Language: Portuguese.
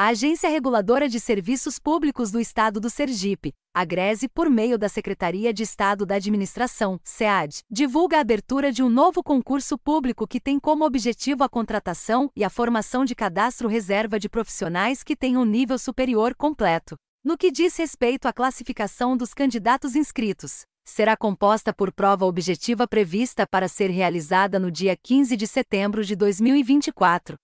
A Agência Reguladora de Serviços Públicos do Estado do Sergipe, a GRESE, por meio da Secretaria de Estado da Administração, SEAD, divulga a abertura de um novo concurso público que tem como objetivo a contratação e a formação de cadastro reserva de profissionais que tenham um nível superior completo. No que diz respeito à classificação dos candidatos inscritos, será composta por prova objetiva prevista para ser realizada no dia 15 de setembro de 2024,